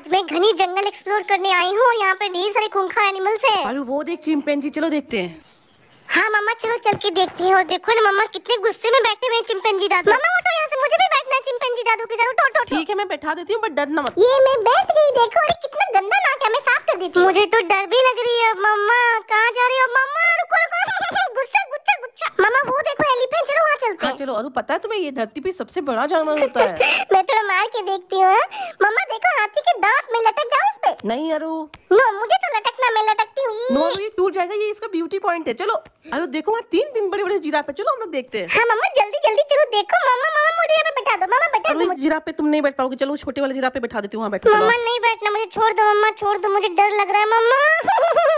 आज मैं घनी जंगल एक्सप्लोर करने आई हूँ यहाँ पे ढेर सारे खूंखार एनिमल्स हैं। अरे वो देख चिंपैंजी चलो देखते हैं हाँ मामा चलो चल के देखते हैं और देखो ना मामा कितने गुस्से में बैठे हुए चिंपैंजी दादू मामा उठो यहाँ से मुझे भी बैठना है चिंपैंजी दादू के साथ उठो उठो ठीक है मैं बैठा देती हूँ बट डर ना मत ये मैं बैठ गई देखो अरे कितना गंदा नाक है मैं साफ कर देती मुझे तो डर भी लग रही है मामा कहाँ जा रही है मामा रुको रुको गुस्सा गुस्सा गुस्सा मामा वो देखो एलिफेंट चलो वहाँ चलते हाँ, हैं चलो अरु पता है तुम्हें ये धरती पे सबसे बड़ा जानवर होता है मैं थोड़ा मार के देखती हूँ मामा नहीं अरु मुझे तो लटकना मैं लटकती हूँ नो ये टूट जाएगा ये इसका ब्यूटी पॉइंट है चलो अरे देखो वहाँ तीन तीन बड़े बड़े जीरा पे चलो हम लोग देखते हैं हाँ मम्मा जल्दी जल्दी चलो देखो मामा मामा मुझे यहाँ पे बैठा दो मामा बैठा दो जीरा पे तुम नहीं बैठ पाओगे चलो छोटे वाले जीरा पे बैठा देती हूँ बैठो मम्मा नहीं बैठना मुझे छोड़ दो मम्मा छोड़ दो मुझे डर लग रहा है मम्मा